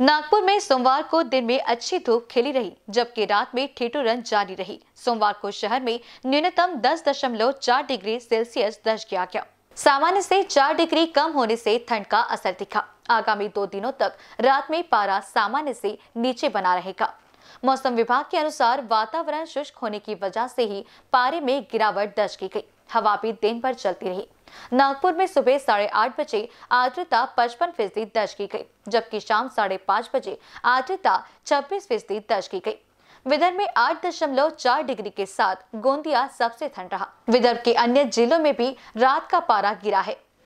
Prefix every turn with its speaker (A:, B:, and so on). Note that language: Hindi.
A: नागपुर में सोमवार को दिन में अच्छी धूप खिली रही जबकि रात में रन जारी रही सोमवार को शहर में न्यूनतम 10.4 डिग्री सेल्सियस दर्ज किया गया सामान्य से 4 डिग्री कम होने से ठंड का असर दिखा आगामी दो दिनों तक रात में पारा सामान्य से नीचे बना रहेगा मौसम विभाग के अनुसार वातावरण शुष्क होने की वजह से ही पारे में गिरावट दर्ज की गई हवा भी दिन भर चलती रही नागपुर में सुबह साढ़े आठ बजे आर्द्रता पचपन फीसदी दर्ज की गई जबकि शाम साढ़े पाँच बजे आर्द्रता छब्बीस फीसदी दर्ज की गई विदर्भ में आठ दशमलव चार डिग्री के साथ गोंदिया सबसे ठंड रहा विदर्भ के अन्य जिलों में भी रात का पारा गिरा है